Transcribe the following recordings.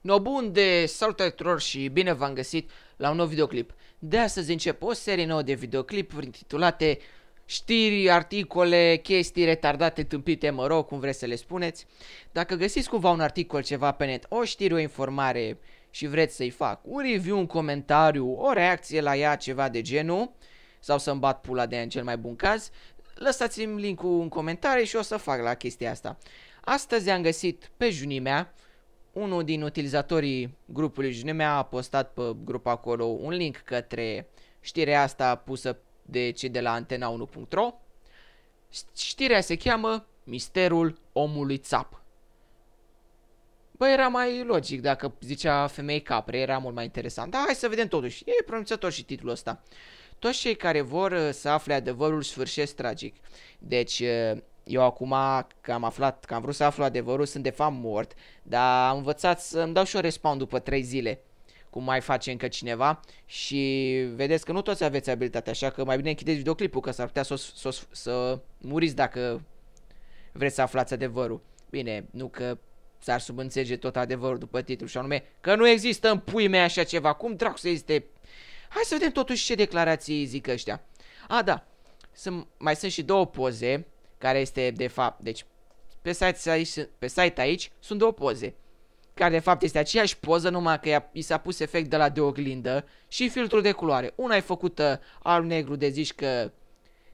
No bun de salutare tuturor și bine v-am găsit la un nou videoclip. De astăzi încep o serie nouă de videoclipuri intitulate știri, articole, chestii retardate, tâmpite, mă rog, cum vreți să le spuneți. Dacă găsiți cumva un articol, ceva pe net, o știri, o informare, și vreți să-i fac un review, un comentariu, o reacție la ea, ceva de genul, sau să-mi bat pula de ea în cel mai bun caz, lăsați-mi linkul în comentarii și o să fac la chestia asta. Astăzi am găsit pe Junimea, unul din utilizatorii grupului Junimea a postat pe grup acolo un link către știrea asta pusă de cei de la antena1.ro. Știrea se cheamă Misterul omului țap. Bă, era mai logic dacă zicea femei capre, era mult mai interesant. Dar hai să vedem totuși, e pronunțător și titlul ăsta. Toți cei care vor uh, să afle adevărul sfârșesc tragic. Deci, uh, eu acum că am aflat, că am vrut să aflu adevărul, sunt de fapt mort, dar am învățat să-mi dau și o respawn după 3 zile cum mai face încă cineva și vedeți că nu toți aveți abilitatea, așa că mai bine închideți videoclipul că s-ar putea să, să, să muriți dacă vreți să aflați adevărul. Bine, nu că s-ar subînțelege tot adevărul după titlu și anume că nu există în pui mea așa ceva. Cum dracu să existe? Hai să vedem totuși ce declarații zic ăștia. A, da, sunt, mai sunt și două poze care este de fapt, deci pe site, aici, pe site aici sunt două poze care de fapt este aceeași poză, numai că i s-a pus efect de la de oglindă și filtru de culoare. Una e făcută alb-negru de zici că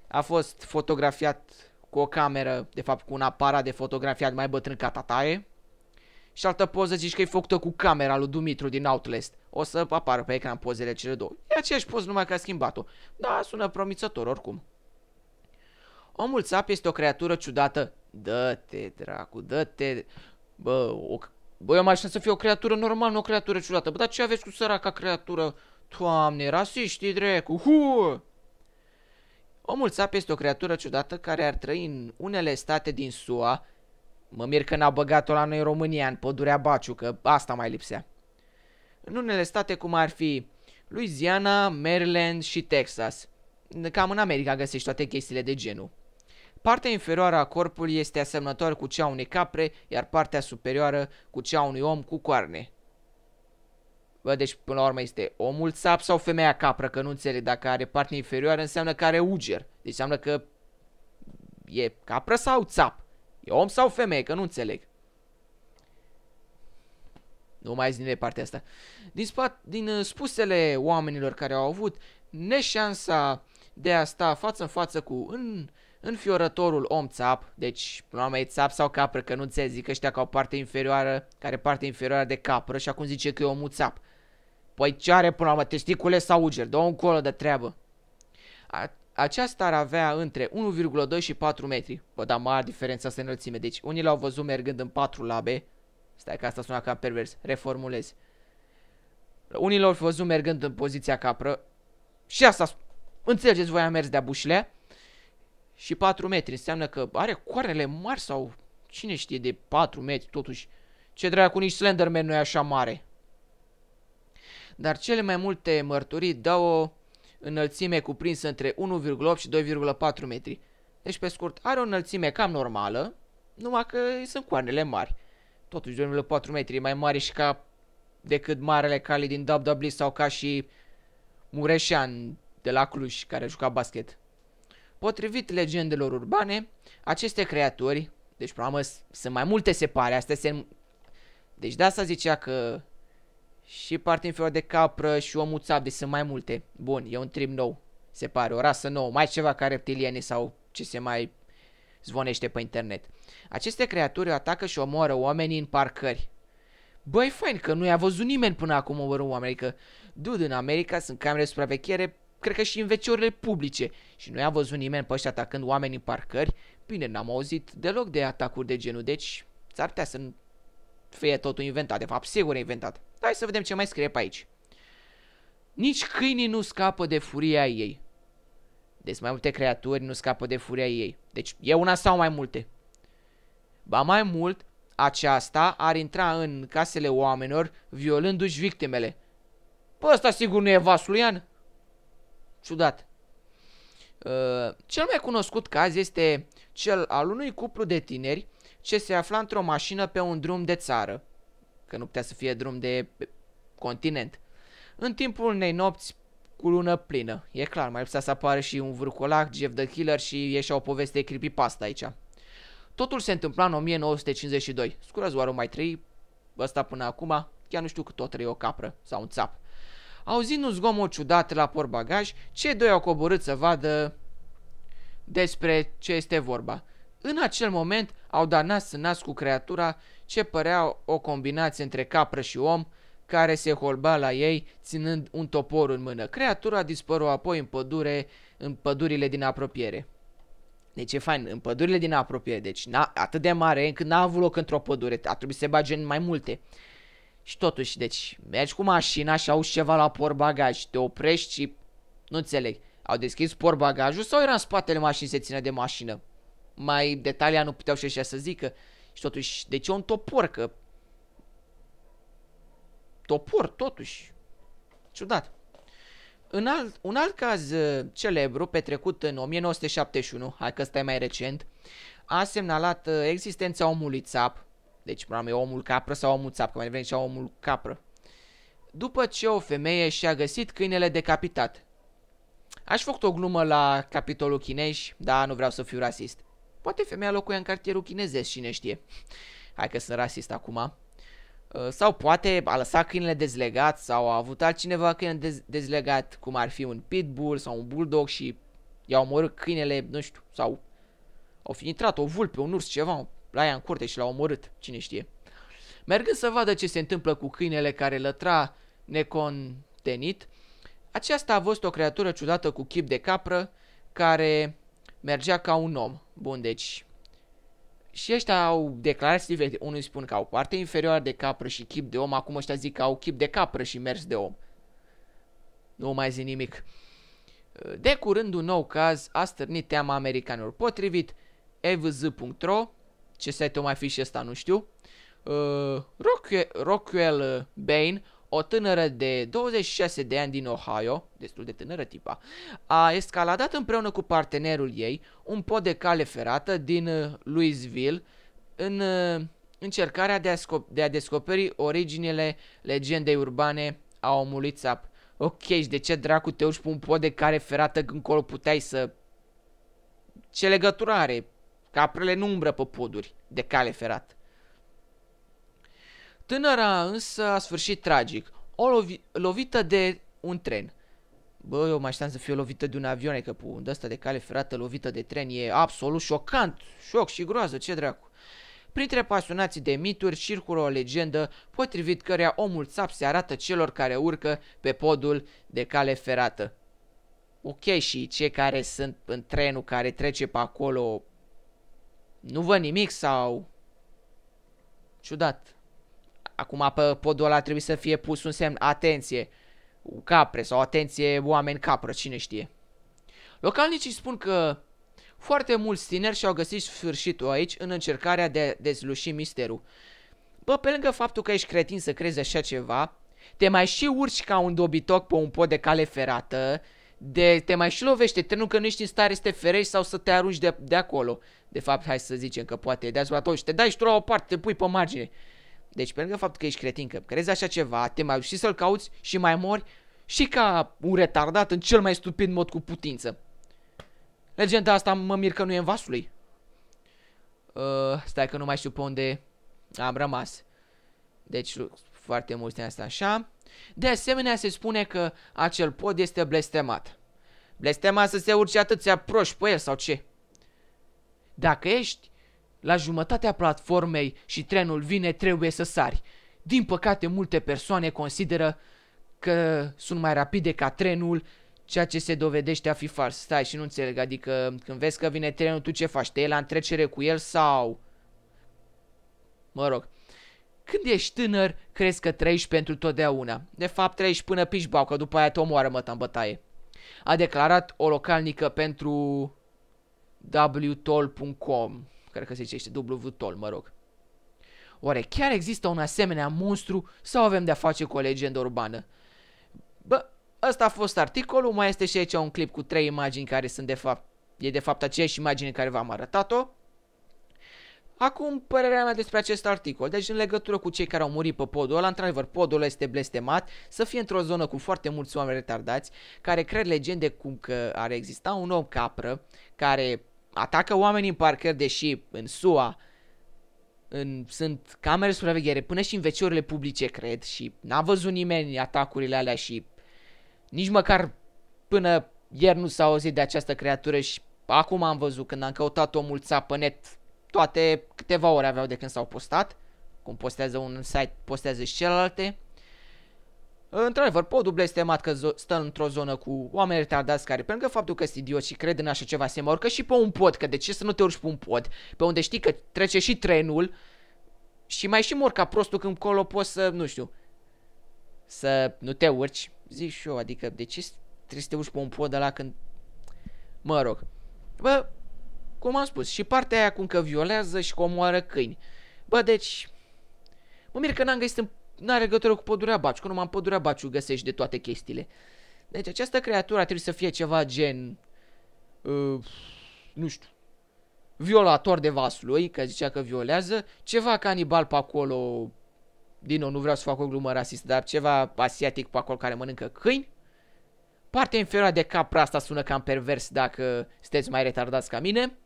a fost fotografiat cu o cameră, de fapt cu un aparat de fotografiat mai bătrân ca tataie, și altă poză zici că e făcută cu camera lui Dumitru din Outlast. O să apară pe ecran pozele cele două. E aceeași poză numai că a schimbat-o. Da, sună promițător oricum. Omul țap este o creatură ciudată. Dă-te, dracu, dă-te. Bă, o... Bă, eu mai să fie o creatură normală, nu o creatură ciudată. Bă, dar ce aveți cu săraca creatură? Toamne, rasiștii, dracu, hu! Omul țap este o creatură ciudată care ar trăi în unele state din SUA, Mă mir că n-a băgat-o la noi în România, în pădurea Baciu, că asta mai lipsea. În unele state, cum ar fi Louisiana, Maryland și Texas. Cam în America găsești toate chestiile de genul. Partea inferioară a corpului este asemănătoare cu cea unei capre, iar partea superioară cu cea unui om cu coarne. Bă, deci până la urmă este omul sap sau femeia capră, că nu înțeleg dacă are partea inferioară înseamnă că are uger. Deci înseamnă că e capră sau țap. E om sau femeie? Că nu înțeleg. Nu mai zine partea asta. Din, spa, din uh, spusele oamenilor care au avut neșansa de a sta față în față cu în, înfiorătorul om țap, deci la e țap sau capră, că nu ți zic ăștia că au parte inferioară, care parte inferioară de capră și acum zice că e omul țap. Păi ce are până la urmă, testicule sau uger? Dă-o încolo de treabă. A, aceasta ar avea între 1,2 și 4 metri. Bă, dar mare diferența asta înălțime. Deci unii l-au văzut mergând în 4 labe. Stai că asta sună cam pervers. Reformulez. Unii l-au văzut mergând în poziția capră. Și asta, înțelegeți voi, a mers de-a bușlea. Și 4 metri înseamnă că are coarnele mari sau cine știe de 4 metri totuși. Ce dracu, nici Slenderman nu e așa mare. Dar cele mai multe mărturii dau o înălțime cuprinsă între 1,8 și 2,4 metri. Deci, pe scurt, are o înălțime cam normală, numai că sunt coarnele mari. Totuși, 2,4 metri e mai mare și ca decât marele cali din WWE sau ca și Mureșan de la Cluj, care juca basket. Potrivit legendelor urbane, aceste creaturi, deci probabil sunt mai multe separe, astea se... Deci de asta zicea că și parte inferior de capră și o țap, sunt mai multe. Bun, e un trim nou, se pare, o rasă nouă, mai ceva ca reptilienii sau ce se mai zvonește pe internet. Aceste creaturi atacă și omoară oamenii în parcări. Băi, fain că nu i-a văzut nimeni până acum omorând oamenii, că dude, în America sunt camere de supraveghere, cred că și în veciorile publice și nu i-a văzut nimeni pe ăștia atacând oameni în parcări. Bine, n-am auzit deloc de atacuri de genul, deci s-ar putea să fie totul inventat, de fapt sigur inventat. Hai să vedem ce mai scrie pe aici. Nici câinii nu scapă de furia ei. Deci mai multe creaturi nu scapă de furia ei. Deci e una sau mai multe. Ba mai mult, aceasta ar intra în casele oamenilor violându-și victimele. Păi ăsta sigur nu e Vasulian? Ciudat. Uh, cel mai cunoscut caz este cel al unui cuplu de tineri ce se afla într-o mașină pe un drum de țară, că nu putea să fie drum de continent, în timpul unei nopți cu lună plină. E clar, mai lipsa să apară și un vârcolac, Jeff the Killer și ieșea o poveste creepypasta aici. Totul se întâmpla în 1952. oară mai trei, ăsta până acum, chiar nu știu cât o trei o capră sau un țap. Auzind un zgomot ciudat la porbagaj, cei doi au coborât să vadă despre ce este vorba. În acel moment au dat nas în nas cu creatura ce părea o combinație între capră și om, care se holba la ei ținând un topor în mână. Creatura dispăru apoi în pădure, în pădurile din apropiere. Deci e fain, în pădurile din apropiere, deci atât de mare încât n-a avut loc într-o pădure, a trebuit să se bage în mai multe. Și totuși, deci, mergi cu mașina și auzi ceva la porbagaj, te oprești și... Nu înțeleg, au deschis porbagajul sau era în spatele mașinii se ține de mașină? mai detalia nu puteau și așa să zică. Și totuși, de deci ce un topor? Că topor, totuși. Ciudat. În alt, un alt caz uh, celebru, petrecut în 1971, hai că e mai recent, a semnalat uh, existența omului țap, deci probabil omul capră sau omul țap, că mai devreme și omul capră, după ce o femeie și-a găsit câinele decapitat. Aș făcut o glumă la capitolul chinez, dar nu vreau să fiu rasist. Poate femeia locuia în cartierul chinezesc, cine știe. Hai că sunt rasist acum. Uh, sau poate a lăsat câinele dezlegat sau a avut altcineva câine dez dezlegat, cum ar fi un pitbull sau un bulldog și i-au omorât câinele, nu știu, sau au fi intrat o vulpe, un urs, ceva, la ea în curte și l-au omorât, cine știe. Mergând să vadă ce se întâmplă cu câinele care lătra necontenit, aceasta a văzut o creatură ciudată cu chip de capră, care mergea ca un om. Bun, deci... Și ăștia au declarații diferite. Unii spun că au parte inferioară de capră și chip de om, acum ăștia zic că au chip de capră și mers de om. Nu mai zic nimic. De curând un nou caz a stârnit teama americanilor. Potrivit evz.ro, ce site-o mai fi și ăsta, nu știu, uh, Rockwell, Rockwell Bain o tânără de 26 de ani din Ohio, destul de tânără tipa, a escaladat împreună cu partenerul ei un pod de cale ferată din uh, Louisville în uh, încercarea de a, scop- de a descoperi originele legendei urbane a omului țap. Ok, și de ce dracu te urci pe un pod de cale ferată când colo puteai să... Ce legătură are? Caprele nu umbră pe poduri de cale ferată. Tânăra însă a sfârșit tragic, o lovi lovită de un tren. Bă, eu mai știam să fiu lovită de un avion, că pe de de cale ferată lovită de tren e absolut șocant, șoc și groază, ce dracu. Printre pasionații de mituri circulă o legendă potrivit căreia omul țap se arată celor care urcă pe podul de cale ferată. Ok, și cei care sunt în trenul care trece pe acolo nu văd nimic sau... Ciudat. Acum pe podul ăla trebuie să fie pus un semn, atenție, capre sau atenție, oameni capră, cine știe. Localnicii spun că foarte mulți tineri și-au găsit sfârșitul aici în încercarea de a dezluși misterul. Bă, pe lângă faptul că ești cretin să crezi așa ceva, te mai și urci ca un dobitoc pe un pod de cale ferată, de, te mai și lovește trenul că nu ești în stare să te ferești sau să te arunci de, de acolo. De fapt, hai să zicem că poate de azi te dai și tu la o parte, te pui pe margine. Deci pe lângă faptul că ești cretin, că crezi așa ceva, te mai duci să-l cauți și mai mori și ca un retardat în cel mai stupid mod cu putință. Legenda asta mă mir că nu e în lui. Uh, stai că nu mai știu pe unde am rămas. Deci foarte mulți asta așa. De asemenea se spune că acel pod este blestemat. Blestemat să se urce atâția proști pe el sau ce? Dacă ești la jumătatea platformei și trenul vine, trebuie să sari. Din păcate, multe persoane consideră că sunt mai rapide ca trenul, ceea ce se dovedește a fi fals. Stai și nu înțeleg, adică când vezi că vine trenul, tu ce faci? Te la întrecere cu el sau... Mă rog. Când ești tânăr, crezi că trăiești pentru totdeauna. De fapt, trăiești până pișbau, că după aia te omoară mă, în bătaie. A declarat o localnică pentru wtol.com cred că se zicește W-Tol, mă rog. Oare chiar există un asemenea monstru sau avem de-a face cu o legendă urbană? Bă, ăsta a fost articolul, mai este și aici un clip cu trei imagini care sunt de fapt, e de fapt aceeași imagine care v-am arătat-o. Acum, părerea mea despre acest articol. Deci, în legătură cu cei care au murit pe podul ăla, într-adevăr, podul este blestemat să fie într-o zonă cu foarte mulți oameni retardați, care cred legende cum că ar exista un om capră, care atacă oamenii în parcări, deși în SUA în, sunt camere de supraveghere până și în veciurile publice, cred, și n-a văzut nimeni atacurile alea și nici măcar până ieri nu s-a auzit de această creatură și acum am văzut când am căutat omul ța pe net, toate câteva ore aveau de când s-au postat, cum postează un site, postează și celelalte. Într-adevăr, podul blestemat că stă într-o zonă cu oameni retardați care, pentru că faptul că sunt idiot și cred în așa ceva, se urcă și pe un pod, că de ce să nu te urci pe un pod, pe unde știi că trece și trenul și mai și mor ca prostul când colo poți să, nu știu, să nu te urci, zic și eu, adică de ce trebuie să te urci pe un pod ăla când, mă rog, bă, cum am spus, și partea aia cum că violează și că omoară câini, bă, deci, mă mir că n-am găsit în n-are legătură cu pădurea Baciu, că numai în pădurea Baciu găsești de toate chestiile. Deci această creatură trebuie să fie ceva gen... Uh, nu știu, violator de vasul lui, că zicea că violează, ceva canibal pe acolo, din nou nu vreau să fac o glumă rasistă, dar ceva asiatic pe acolo care mănâncă câini. Partea inferioară de capra asta sună cam pervers dacă sunteți mai retardați ca mine.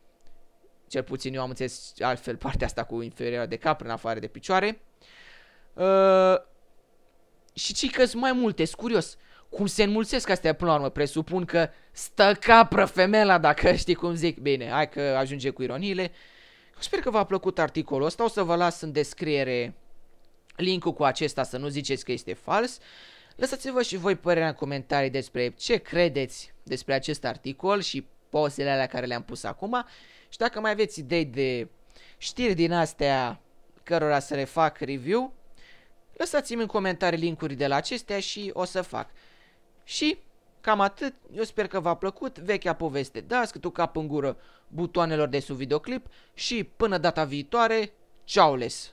Cel puțin eu am înțeles altfel partea asta cu inferioară de capră în afară de picioare. Uh, Uh, și că sunt mai multe, sunt curios. Cum se înmulțesc astea până la urmă? Presupun că stă capră femela, dacă știi cum zic. Bine, hai că ajunge cu ironiile. Sper că v-a plăcut articolul ăsta. O să vă las în descriere linkul cu acesta să nu ziceți că este fals. Lăsați-vă și voi părerea în comentarii despre ce credeți despre acest articol și pozele alea care le-am pus acum și dacă mai aveți idei de știri din astea cărora să le fac review, Lăsați-mi în comentarii linkuri de la acestea și o să fac. Și cam atât, eu sper că v-a plăcut vechea poveste. Dați tu cap în gură butoanelor de sub videoclip și până data viitoare, ciao les!